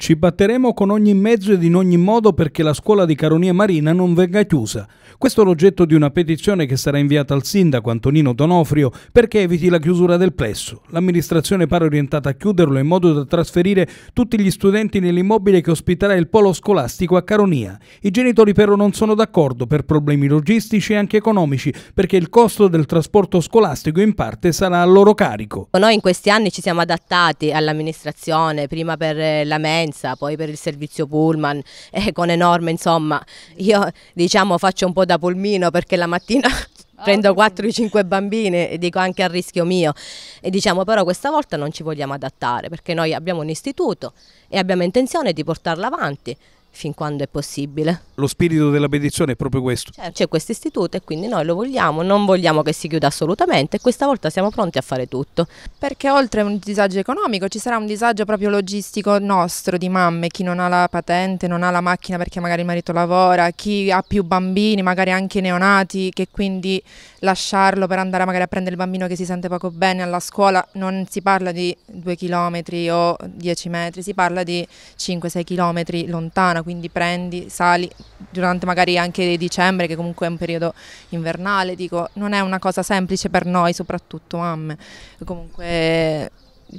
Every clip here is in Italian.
Ci batteremo con ogni mezzo ed in ogni modo perché la scuola di Caronia Marina non venga chiusa. Questo è l'oggetto di una petizione che sarà inviata al sindaco Antonino Donofrio perché eviti la chiusura del plesso. L'amministrazione pare orientata a chiuderlo in modo da trasferire tutti gli studenti nell'immobile che ospiterà il polo scolastico a Caronia. I genitori però non sono d'accordo per problemi logistici e anche economici perché il costo del trasporto scolastico in parte sarà a loro carico. Noi in questi anni ci siamo adattati all'amministrazione, prima per eh, la mente partenza, poi per il servizio pullman eh, con enorme, insomma, io diciamo faccio un po' da polmino perché la mattina ah, prendo 4-5 bambine e dico anche a rischio mio e diciamo però questa volta non ci vogliamo adattare perché noi abbiamo un istituto e abbiamo intenzione di portarla avanti fin quando è possibile. Lo spirito della petizione è proprio questo. C'è, cioè, c'è questo istituto e quindi noi lo vogliamo, non vogliamo che si chiuda assolutamente e questa volta siamo pronti a fare tutto. Perché oltre a un disagio economico ci sarà un disagio proprio logistico nostro di mamme, chi non ha la patente, non ha la macchina perché magari il marito lavora, chi ha più bambini, magari anche neonati, che quindi lasciarlo per andare magari a prendere il bambino che si sente poco bene alla scuola, non si parla di 2 km o 10 metri, si parla di 5-6 km lontano settimana, quindi prendi, sali durante magari anche dicembre che comunque è un periodo invernale, dico, non è una cosa semplice per noi, soprattutto mamme, comunque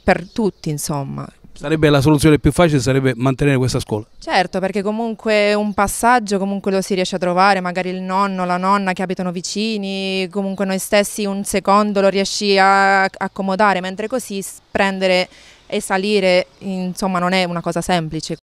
per tutti insomma, Sarebbe la soluzione più facile, sarebbe mantenere questa scuola. Certo, perché comunque un passaggio comunque lo si riesce a trovare, magari il nonno, la nonna che abitano vicini, comunque noi stessi un secondo lo riesci a accomodare, mentre così prendere e salire insomma non è una cosa semplice.